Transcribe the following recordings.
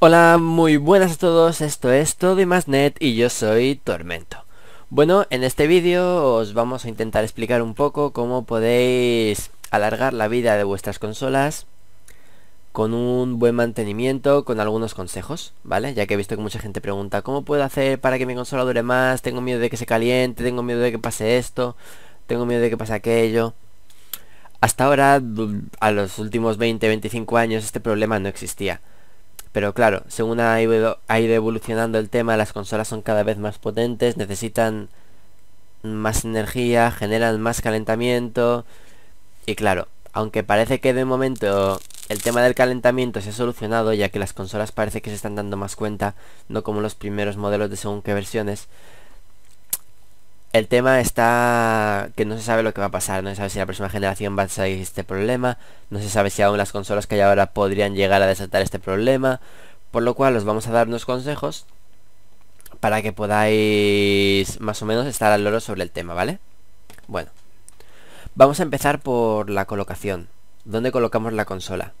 Hola, muy buenas a todos, esto es Todo y Más Net y yo soy Tormento. Bueno, en este vídeo os vamos a intentar explicar un poco cómo podéis alargar la vida de vuestras consolas con un buen mantenimiento, con algunos consejos, ¿vale? Ya que he visto que mucha gente pregunta, ¿cómo puedo hacer para que mi consola dure más? Tengo miedo de que se caliente, tengo miedo de que pase esto, tengo miedo de que pase aquello. Hasta ahora, a los últimos 20-25 años, este problema no existía. Pero claro, según ha ido, evolucionando el tema, las consolas son cada vez más potentes, necesitan más energía, generan más calentamiento. Y claro, aunque parece que de momento el tema del calentamiento se ha solucionado, ya que las consolas parece que se están dando más cuenta, no como los primeros modelos de según qué versiones, el tema está que no se sabe lo que va a pasar, no se sabe si la próxima generación va a salir este problema, no se sabe si aún las consolas que hay ahora podrían llegar a desatar este problema, por lo cual os vamos a dar unos consejos para que podáis más o menos estar al loro sobre el tema, ¿vale? Bueno, vamos a empezar por la colocación. ¿Dónde colocamos la consola?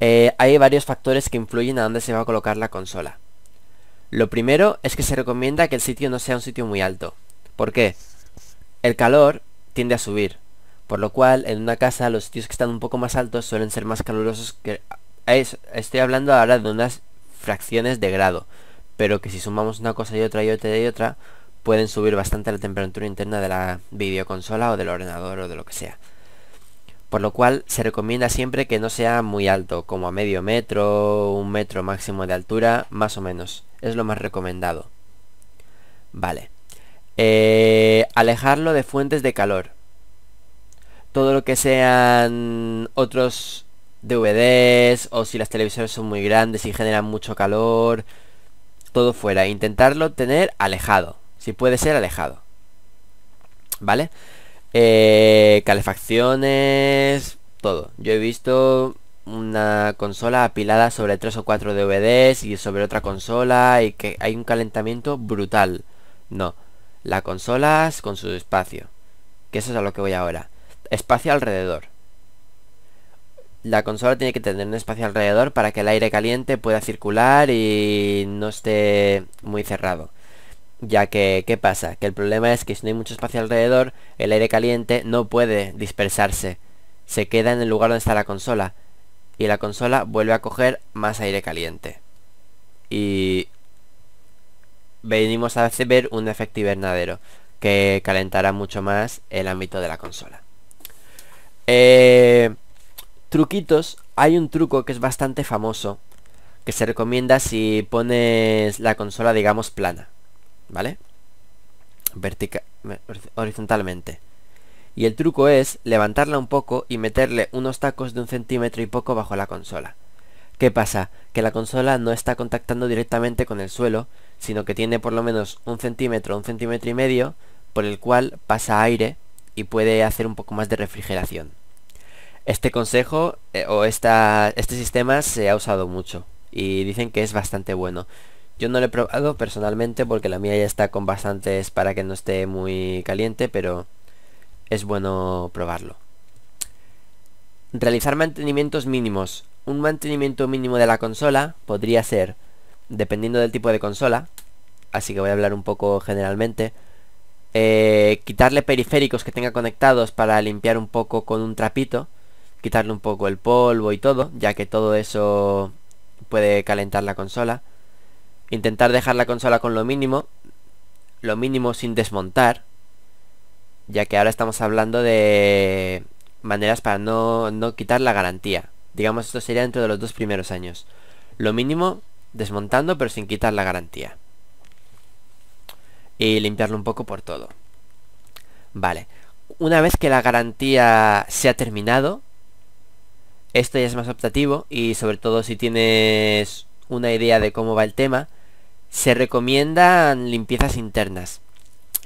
Eh, hay varios factores que influyen a dónde se va a colocar la consola. Lo primero es que se recomienda que el sitio no sea un sitio muy alto. ¿Por qué? El calor tiende a subir, por lo cual en una casa los sitios que están un poco más altos suelen ser más calurosos que... estoy hablando ahora de unas fracciones de grado, pero que si sumamos una cosa y otra y otra y otra, pueden subir bastante la temperatura interna de la videoconsola o del ordenador o de lo que sea por lo cual se recomienda siempre que no sea muy alto, como a medio metro, un metro máximo de altura, más o menos. Es lo más recomendado. Vale. Eh, alejarlo de fuentes de calor. Todo lo que sean otros DVDs o si las televisiones son muy grandes y generan mucho calor. Todo fuera. Intentarlo tener alejado. Si puede ser alejado. ¿Vale? Eh, calefacciones, todo. Yo he visto una consola apilada sobre 3 o 4 DVDs y sobre otra consola y que hay un calentamiento brutal. No, la consolas con su espacio, que eso es a lo que voy ahora. Espacio alrededor. La consola tiene que tener un espacio alrededor para que el aire caliente pueda circular y no esté muy cerrado ya que, ¿qué pasa? Que el problema es que si no hay mucho espacio alrededor, el aire caliente no puede dispersarse. Se queda en el lugar donde está la consola. Y la consola vuelve a coger más aire caliente. Y venimos a ver un efecto invernadero que calentará mucho más el ámbito de la consola. Eh, truquitos. Hay un truco que es bastante famoso que se recomienda si pones la consola digamos plana. ¿vale? horizontalmente. Y el truco es levantarla un poco y meterle unos tacos de un centímetro y poco bajo la consola. ¿Qué pasa? Que la consola no está contactando directamente con el suelo, sino que tiene por lo menos un centímetro, un centímetro y medio, por el cual pasa aire y puede hacer un poco más de refrigeración. Este consejo eh, o esta, este sistema se ha usado mucho y dicen que es bastante bueno. Yo no lo he probado personalmente porque la mía ya está con bastantes para que no esté muy caliente, pero es bueno probarlo. Realizar mantenimientos mínimos. Un mantenimiento mínimo de la consola podría ser, dependiendo del tipo de consola, así que voy a hablar un poco generalmente, eh, quitarle periféricos que tenga conectados para limpiar un poco con un trapito, quitarle un poco el polvo y todo, ya que todo eso puede calentar la consola intentar dejar la consola con lo mínimo, lo mínimo sin desmontar, ya que ahora estamos hablando de maneras para no, no quitar la garantía. Digamos esto sería dentro de los dos primeros años. Lo mínimo desmontando pero sin quitar la garantía. Y limpiarlo un poco por todo. Vale. Una vez que la garantía se ha terminado, esto ya es más optativo y sobre todo si tienes una idea de cómo va el tema, se recomiendan limpiezas internas,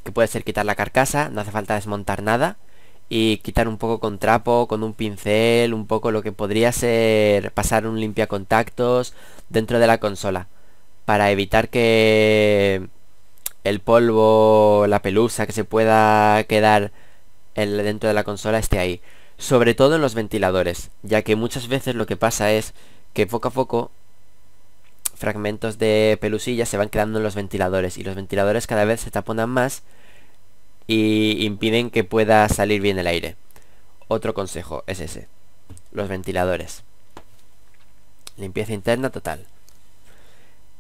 que puede ser quitar la carcasa, no hace falta desmontar nada, y quitar un poco con trapo, con un pincel, un poco lo que podría ser pasar un limpiacontactos dentro de la consola, para evitar que el polvo, la pelusa que se pueda quedar dentro de la consola esté ahí. Sobre todo en los ventiladores, ya que muchas veces lo que pasa es que poco a poco fragmentos de pelusilla se van quedando en los ventiladores y los ventiladores cada vez se taponan más y impiden que pueda salir bien el aire. Otro consejo es ese. Los ventiladores. Limpieza interna total.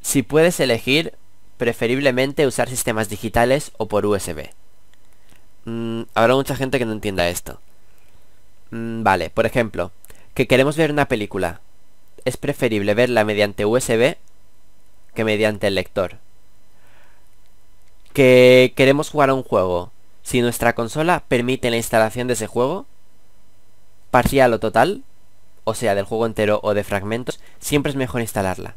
Si puedes elegir, preferiblemente usar sistemas digitales o por USB. Mm, habrá mucha gente que no entienda esto. Mm, vale, por ejemplo, que queremos ver una película. Es preferible verla mediante USB que mediante el lector. Que queremos jugar a un juego. Si nuestra consola permite la instalación de ese juego, parcial o total, o sea, del juego entero o de fragmentos, siempre es mejor instalarla.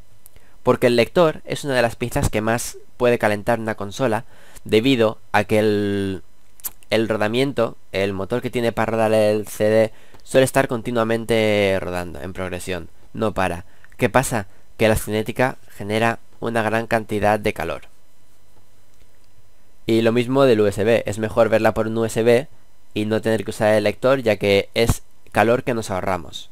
Porque el lector es una de las piezas que más puede calentar una consola debido a que el, el rodamiento, el motor que tiene para rodar el CD, suele estar continuamente rodando, en progresión, no para. ¿Qué pasa? Que la cinética genera una gran cantidad de calor. Y lo mismo del USB, es mejor verla por un USB y no tener que usar el lector ya que es calor que nos ahorramos.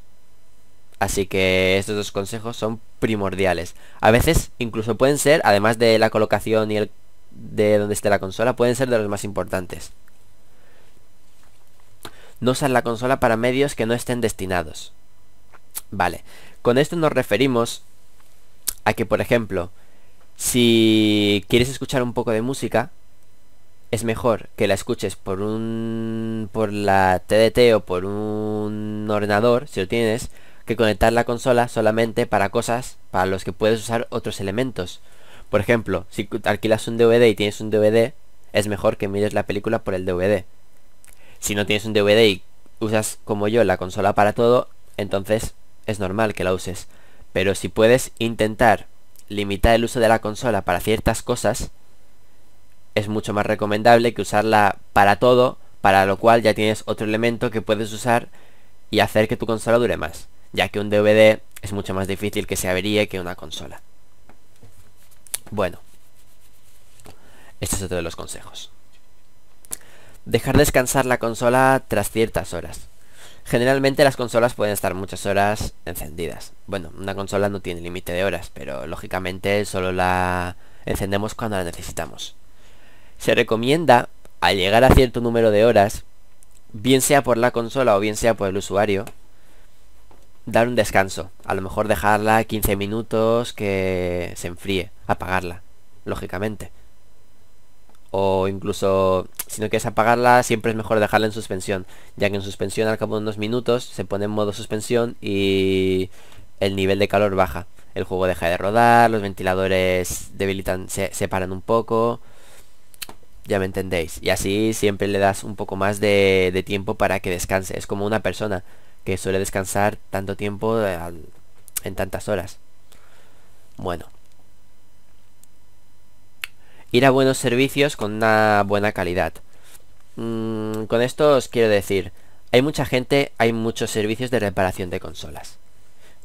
Así que estos dos consejos son primordiales. A veces incluso pueden ser, además de la colocación y el de donde esté la consola, pueden ser de los más importantes. No usar la consola para medios que no estén destinados. Vale, con esto nos referimos a que, por ejemplo, si quieres escuchar un poco de música, es mejor que la escuches por un por la TDT o por un ordenador, si lo tienes, que conectar la consola solamente para cosas para los que puedes usar otros elementos. Por ejemplo, si alquilas un DVD y tienes un DVD, es mejor que mires la película por el DVD. Si no tienes un DVD y usas como yo la consola para todo, entonces es normal que la uses. Pero si puedes intentar limitar el uso de la consola para ciertas cosas, es mucho más recomendable que usarla para todo, para lo cual ya tienes otro elemento que puedes usar y hacer que tu consola dure más, ya que un DVD es mucho más difícil que se averíe que una consola. Bueno, este es otro de los consejos. Dejar descansar la consola tras ciertas horas. Generalmente las consolas pueden estar muchas horas encendidas. Bueno, una consola no tiene límite de horas, pero lógicamente solo la encendemos cuando la necesitamos. Se recomienda, al llegar a cierto número de horas, bien sea por la consola o bien sea por el usuario, dar un descanso. A lo mejor dejarla 15 minutos que se enfríe, apagarla, lógicamente o incluso, si no quieres apagarla, siempre es mejor dejarla en suspensión, ya que en suspensión al cabo de unos minutos se pone en modo suspensión y el nivel de calor baja. El juego deja de rodar, los ventiladores debilitan, se, paran un poco, ya me entendéis. Y así siempre le das un poco más de tiempo para que descanse. Es como una persona que suele descansar tanto tiempo eh, en tantas horas. Bueno, ir a buenos servicios con una buena calidad. Mm, con esto os quiero decir, hay mucha gente, hay muchos servicios de reparación de consolas.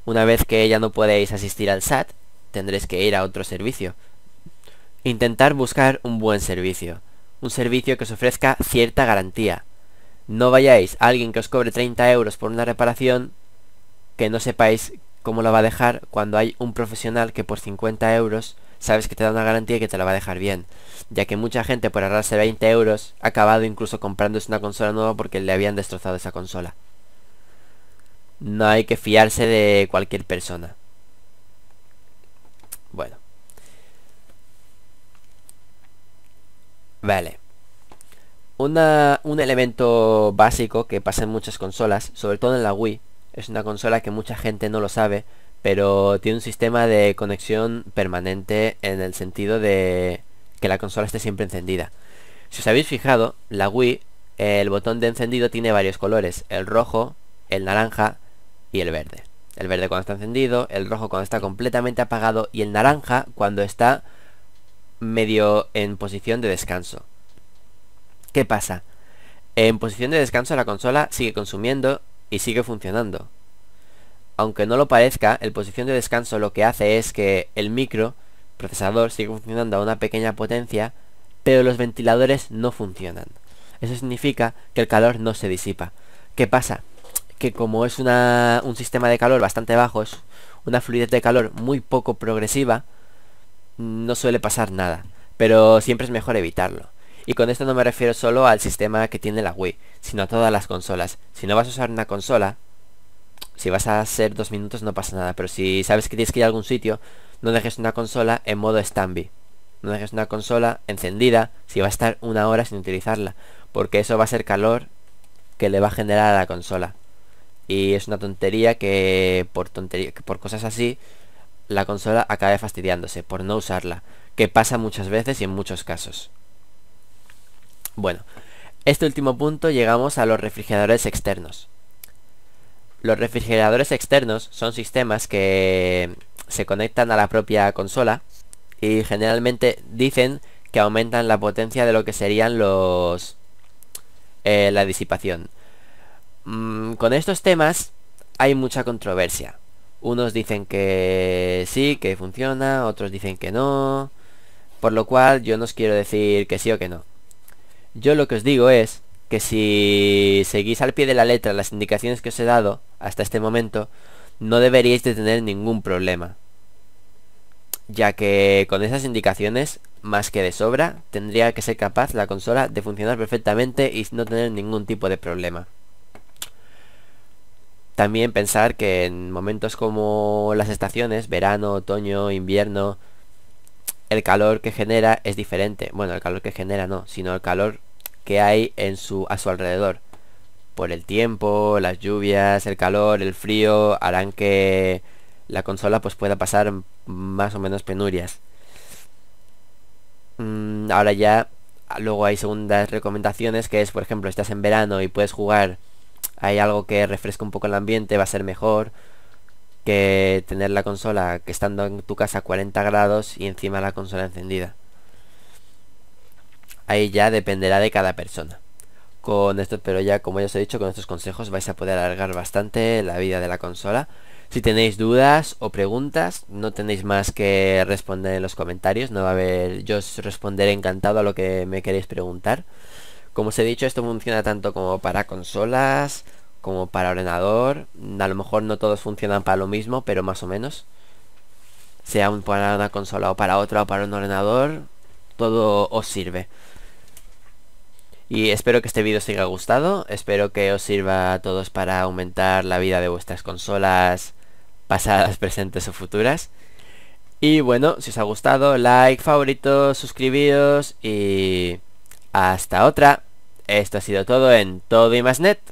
Una vez que ya no podéis asistir al SAT, tendréis que ir a otro servicio. Intentar buscar un buen servicio. Un servicio que os ofrezca cierta garantía. No vayáis a alguien que os cobre 30 euros por una reparación que no sepáis cómo la va a dejar cuando hay un profesional que por 50 euros sabes que te da una garantía que te la va a dejar bien, ya que mucha gente por ahorrarse 20 euros ha acabado incluso comprándose una consola nueva porque le habían destrozado esa consola. No hay que fiarse de cualquier persona. Bueno. Vale. un elemento básico que pasa en muchas consolas, sobre todo en la Wii, es una consola que mucha gente no lo sabe, pero tiene un sistema de conexión permanente en el sentido de que la consola esté siempre encendida. Si os habéis fijado, la Wii, el botón de encendido tiene varios colores, el rojo, el naranja y el verde. El verde cuando está encendido, el rojo cuando está completamente apagado y el naranja cuando está medio en posición de descanso. ¿Qué pasa? En posición de descanso la consola sigue consumiendo y sigue funcionando. Aunque no lo parezca, el posición de descanso lo que hace es que el micro procesador sigue funcionando a una pequeña potencia, pero los ventiladores no funcionan. Eso significa que el calor no se disipa. ¿Qué pasa? Que como es un sistema de calor bastante bajo, es una fluidez de calor muy poco progresiva, no suele pasar nada. Pero siempre es mejor evitarlo. Y con esto no me refiero solo al sistema que tiene la Wii, sino a todas las consolas. Si no vas a usar una consola, si vas a hacer dos minutos no pasa nada, pero si sabes que tienes que ir a algún sitio, no dejes una consola en modo standby. No dejes una consola encendida si va a estar una hora sin utilizarla, porque eso va a ser calor que le va a generar a la consola. Y es una tontería que por tontería, que por cosas así la consola acabe fastidiándose por no usarla, que pasa muchas veces y en muchos casos. Bueno, este último punto llegamos a los refrigeradores externos. Los refrigeradores externos son sistemas que se conectan a la propia consola y generalmente dicen que aumentan la potencia de lo que serían los... Eh, la disipación. Mm, con estos temas hay mucha controversia. Unos dicen que sí, que funciona, otros dicen que no. Por lo cual yo no os quiero decir que sí o que no. Yo lo que os digo es que si seguís al pie de la letra las indicaciones que os he dado hasta este momento, no deberíais de tener ningún problema. Ya que con esas indicaciones, más que de sobra, tendría que ser capaz la consola de funcionar perfectamente y no tener ningún tipo de problema. También pensar que en momentos como las estaciones, verano, otoño, invierno, el calor que genera es diferente. Bueno, el calor que genera no, sino el calor que hay en su, a su alrededor. Por el tiempo, las lluvias, el calor, el frío, harán que la consola pues pueda pasar más o menos penurias. Mm, ahora ya, luego hay segundas recomendaciones que es, por ejemplo, estás en verano y puedes jugar, hay algo que refresca un poco el ambiente, va a ser mejor que tener la consola que estando en tu casa a 40 grados y encima la consola encendida. Ahí ya dependerá de cada persona. Con esto, pero ya como ya os he dicho, con estos consejos vais a poder alargar bastante la vida de la consola. Si tenéis dudas o preguntas, no tenéis más que responder en los comentarios. No va a haber, yo os responderé encantado a lo que me queréis preguntar. Como os he dicho, esto funciona tanto como para consolas, como para ordenador. A lo mejor no todos funcionan para lo mismo, pero más o menos. Sea para una consola o para otra o para un ordenador, todo os sirve. Y espero que este vídeo os haya gustado, espero que os sirva a todos para aumentar la vida de vuestras consolas pasadas, presentes o futuras. Y bueno, si os ha gustado, like, favoritos, suscribiros y... Hasta otra. Esto ha sido todo en Todo y Más Net.